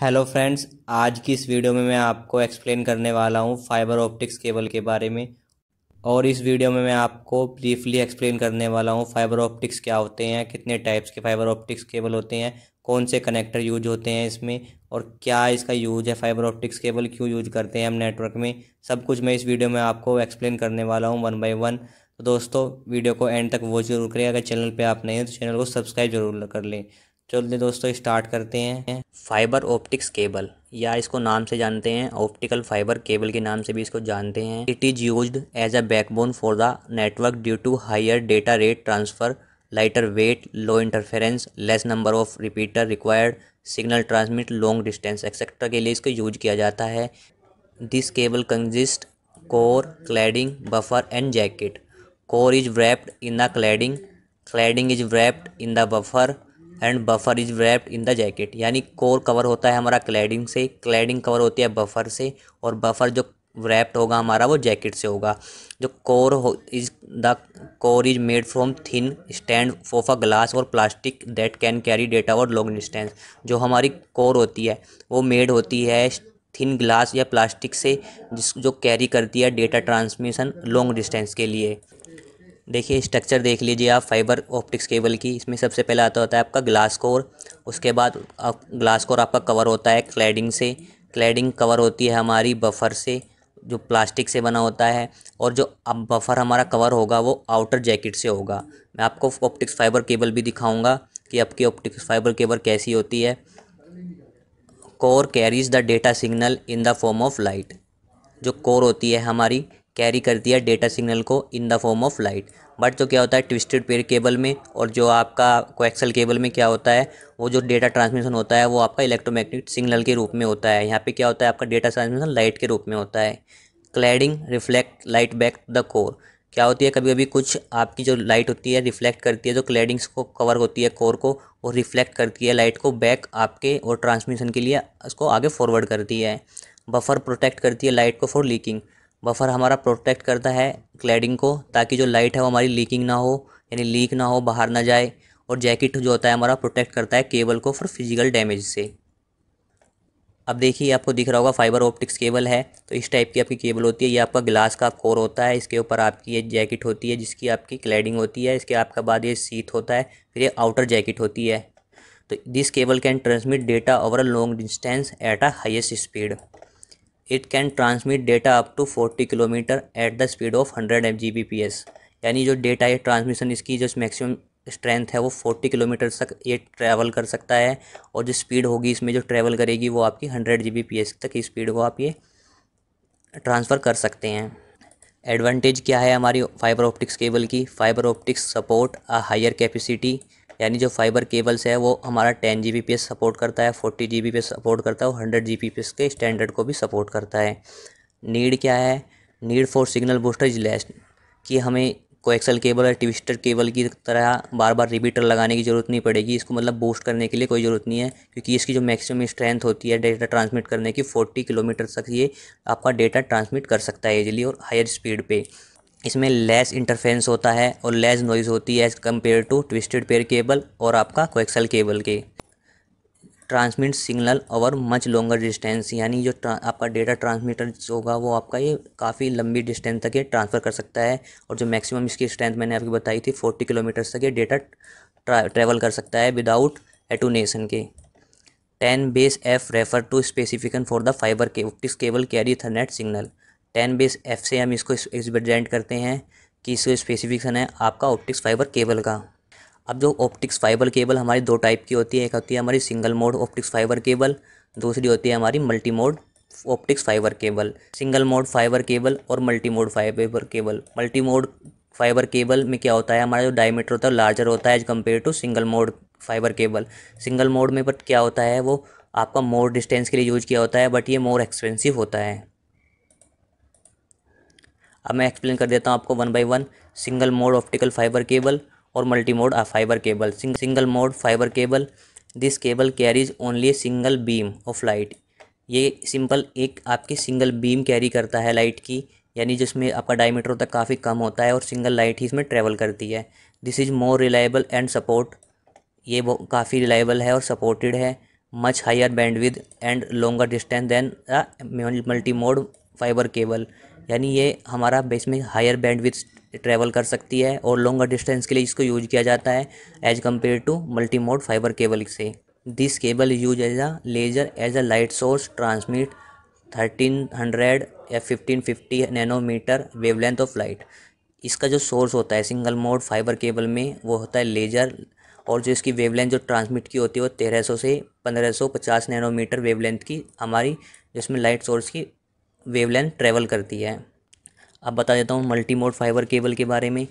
hello friends आज की इस वीडियो में मैं आपको एक्सप्लेन करने वाला हूँ फाइबर ऑप्टिक्स केबल के बारे में और इस वीडियो में मैं आपको ब्रीफली एक्सप्लेन करने वाला हूँ फाइबर ऑप्टिक्स क्या होते हैं कितने टाइप्स के फाइबर ऑप्टिक्स केबल होते हैं कौन से कनेक्टर यूज होते हैं इसमें और क्या इसका यूज है फाइबर ऑप्टिक्स केबल क्यों यूज करते हैं हम नेटवर्क में सब कुछ मैं इस वीडियो में आपको एक्सप्लेन करने वाला हूँ वन बाई वन तो दोस्तों वीडियो को एंड तक वॉच जरूर करें अगर चैनल पे आप नहीं हैं तो चैनल को सब्सक्राइब जरूर कर लें चलिए दोस्तों स्टार्ट करते हैं फाइबर ऑप्टिक्स केबल या इसको नाम से जानते हैं ऑप्टिकल फाइबर केबल के नाम से भी इसको जानते हैं it is used as a backbone for the network due to higher data rate transfer lighter weight low interference less number of repeater required signal transmit long distance etcetera के लिए इसको यूज किया जाता है this cable consist core cladding buffer and jacket core is wrapped in the cladding cladding is wrapped in the buffer and buffer is wrapped in the jacket यानी core cover होता है हमारा क्लैडिंग से cladding cover होती है buffer से और buffer जो रैप्ड होगा हमारा वो जैकेट से होगा जो कोर हो is the core is made from thin strand of glass और plastic that can carry data और लॉन्ग डिस्टेंस जो हमारी कोर होती है वो मेड होती है थिन ग्लास या प्लास्टिक से जिस जो कैरी करती है डेटा ट्रांसमिशन लॉन्ग डिस्टेंस के लिए देखिए स्ट्रक्चर देख लीजिए आप फाइबर ऑप्टिक्स केबल की इसमें सबसे पहले आता होता है आपका ग्लास कोर उसके बाद ग्लास कोर आपका कवर होता है क्लैडिंग से क्लैडिंग कवर होती है हमारी बफर से जो प्लास्टिक से बना होता है और जो अब बफर हमारा कवर होगा वो आउटर जैकेट से होगा मैं आपको ऑप्टिक्स फाइबर केबल भी दिखाऊंगा कि आपकी ऑप्टिक्स फाइबर केबल कैसी होती है core carries the data signal in the form of light जो कोर होती है हमारी कैरी करती है डेटा सिग्नल को in the form of light but जो क्या होता है ट्विस्टेड पेयर केबल में और जो आपका कोएक्सल केबल में क्या होता है वो जो डेटा ट्रांसमिशन होता है वो आपका इलेक्ट्रोमैग्नेटिक सिग्नल के रूप में होता है यहाँ पे क्या होता है आपका डेटा ट्रांसमिशन लाइट के रूप में होता है cladding reflect light back the core क्या होती है कभी कभी कुछ आपकी जो लाइट होती है रिफ्लेक्ट करती है जो क्लैडिंग्स को कवर होती है कोर को और रिफ्लेक्ट करती है लाइट को बैक आपके और ट्रांसमिशन के लिए उसको आगे फॉरवर्ड करती है बफर प्रोटेक्ट करती है लाइट को फॉर लीकिंग बफर हमारा प्रोटेक्ट करता है क्लैडिंग को ताकि जो लाइट है वो हमारी लीकिंग ना हो यानी लीक ना हो बाहर ना जाए और जैकेट जो होता है हमारा प्रोटेक्ट करता है केबल को फॉर फिजिकल डैमेज से अब देखिए आपको दिख रहा होगा फाइबर ऑप्टिक्स केबल है तो इस टाइप की आपकी केबल होती है ये आपका ग्लास का कोर होता है इसके ऊपर आपकी ये जैकेट होती है जिसकी आपकी क्लैडिंग होती है इसके आपका बाद ये सीथ होता है फिर ये आउटर जैकेट होती है तो this cable can transmit data over a long distance at a highest speed it can transmit data up to forty kilometre at the speed of hundred M यानी जो डेटा ये ट्रांसमिशन इसकी जो maximum strength है वो forty kilometre तक ये travel कर सकता है और जो स्पीड होगी इसमें जो ट्रैवल करेगी वो आपकी हंड्रेड जी तक की स्पीड को आप ये ट्रांसफ़र कर सकते हैं एडवांटेज क्या है हमारी फाइबर ऑप्टिक्स केबल की fibre optics support a higher capacity यानी जो फाइबर केबल्स है वो हमारा टेन जी सपोर्ट करता है फोर्टी जी पे सपोर्ट करता है और हंड्रेड जी के स्टैंडर्ड को भी सपोर्ट करता है नीड क्या है need for signal booster is less कि हमें कोएक्सल केबल और ट्विस्टर केबल की तरह बार बार रिपीटर लगाने की ज़रूरत नहीं पड़ेगी इसको मतलब बूस्ट करने के लिए कोई ज़रूरत नहीं है क्योंकि इसकी जो मैक्सिमम स्ट्रेंथ होती है डेटा ट्रांसमिट करने की 40 किलोमीटर तक ये आपका डेटा ट्रांसमिट कर सकता है ईजिली और हायर स्पीड पे इसमें लेस इंटरफेरेंस होता है और लेस नॉइज़ होती है as compare to twisted pair cable और आपका कोएक्सल केबल के transmit signal over much longer distance यानी जो आपका डेटा ट्रांसमीटर होगा वो आपका ये काफ़ी लंबी डिस्टेंस तक ये ट्रांसफ़र कर सकता है और जो मैक्सिमम इसकी स्ट्रेंथ मैंने आपको बताई थी फोर्टी किलोमीटर्स तक ये डेटा ट्रैवल कर सकता है विदाउट एटोनेशन के ten base F refer to specification for the fibre के optics cable carry ethernet signal ten base F से हम इसको रिप्रेजेंट करते हैं कि इसको स्पेसिफिकेशन है आपका ऑप्टिक्स फाइबर केबल का अब जो ऑप्टिक्स फाइबर केबल हमारी दो टाइप की होती है एक होती है हमारी single mode optics fibre cable दूसरी होती है हमारी multi mode optics fibre cable single mode fibre cable और multi mode fibre cable multi mode fibre cable में क्या होता है हमारा जो डायमीटर होता है लार्जर होता है as compare to single mode fibre cable single mode में बट क्या होता है वो आपका मोर डिस्टेंस के लिए यूज़ किया होता है बट ये मोर एक्सपेंसिव होता है अब मैं एक्सप्लेन कर देता हूँ आपको one by one single mode optical fibre cable और multi mode fibre cable single mode fibre cable this cable carries only single beam of light ये सिंपल एक आपकी सिंगल बीम कैरी करता है लाइट की यानी जिसमें आपका डायमीटर तक काफ़ी कम होता है और सिंगल लाइट ही इसमें ट्रेवल करती है this is more reliable and support ये काफ़ी रिलायबल है और सपोर्टेड है much higher bandwidth and longer distance than multi mode fibre cable यानी ये हमारा बेस में हायर विथ ट्रैवल कर सकती है और लॉन्गर डिस्टेंस के लिए इसको यूज किया जाता है as compare to multi mode fibre cable से this cable use as a laser as a light source transmit thirteen hundred या fifteen fifty nanometre wavelength of light इसका जो सोर्स होता है सिंगल मोड फाइबर केबल में वो होता है लेजर और जो इसकी वेवलेंथ जो ट्रांसमिट की होती है वो तेरह सौ से पंद्रह सौ पचास नैनोमीटर वेवलेंथ की हमारी जिसमें लाइट सोर्स की वेवलेंथ ट्रेवल करती है अब बता देता हूँ मल्टी मोड फाइबर केबल के बारे में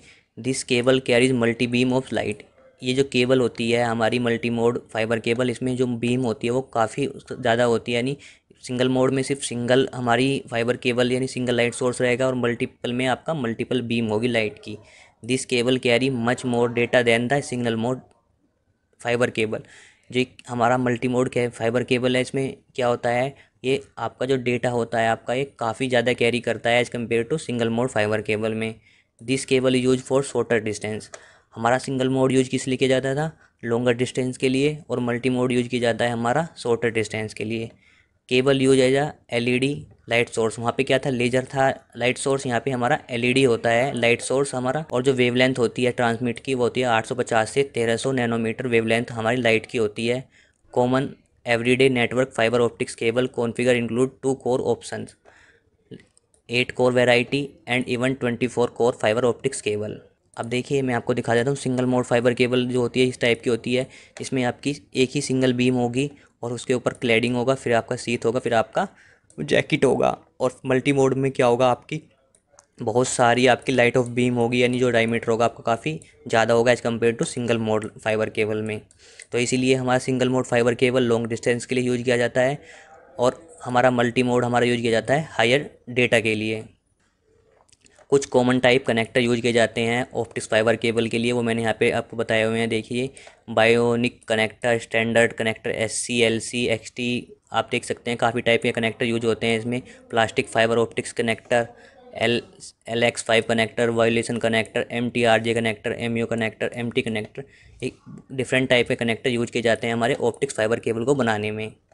this cable carries multi beam of light ये जो केबल होती है हमारी मल्टी मोड फाइबर केबल इसमें जो बीम होती है वो काफ़ी ज़्यादा होती है यानी सिंगल मोड में सिर्फ सिंगल हमारी फाइबर केबल यानी सिंगल लाइट सोर्स रहेगा और मल्टीपल में आपका मल्टीपल बीम होगी लाइट की this cable carry much more data than the single mode fibre cable जो हमारा मल्टी मोड के फाइबर केबल है इसमें क्या होता है ये आपका जो डेटा होता है आपका ये काफ़ी ज़्यादा कैरी करता है as compare to single mode fibre cable में this cable use for shorter distance हमारा सिंगल मोड यूज किस लिए किया जाता था लॉन्गर डिस्टेंस के लिए और मल्टी मोड यूज किया जाता है हमारा शॉर्टर डिस्टेंस के लिए केबल यूज है as L E D light source वहाँ पे क्या था लेजर था लाइट सोर्स यहाँ पे हमारा डी e होता है लाइट सोर्स हमारा और जो वेवलेंथ होती है ट्रांसमिट की वो होती है 850 से 1300 नैनोमीटर वेवलेंथ हमारी लाइट की होती है common everyday network fibre optics cable configure include two core option eight core variety and even twenty four core fibre optics cable अब देखिए मैं आपको दिखा देता हूँ सिंगल मोड फाइबर केबल जो होती है इस टाइप की होती है इसमें आपकी एक ही सिंगल बीम होगी और उसके ऊपर क्लैडिंग होगा फिर आपका सीथ होगा फिर आपका जैकेट होगा और मल्टी मोड में क्या होगा आपकी बहुत सारी आपकी लाइट ऑफ बीम होगी यानी जो डायमीटर होगा आपका काफ़ी ज़्यादा होगा as compare to single mode fibre cable में तो इसीलिए हमारा single mode fibre cable long distance के लिए यूज किया जाता है और हमारा मल्टी मोड हमारा यूज किया जाता है हायर डेटा के लिए कुछ कॉमन टाइप कनेक्टर यूज किए जाते हैं ऑप्टिक्स फाइबर केबल के लिए वो मैंने यहाँ पे आपको बताए हुए हैं देखिए bionic connector standard connector S C L C X T आप देख सकते हैं काफ़ी टाइप के कनेक्टर यूज होते हैं इसमें plastic fibre optics connector L L X five connector violation connector M T R J connector M U connector M T connector एक डिफरेंट टाइप के कनेक्टर यूज किए जाते हैं हमारे ऑप्टिक्स फाइबर केबल को बनाने में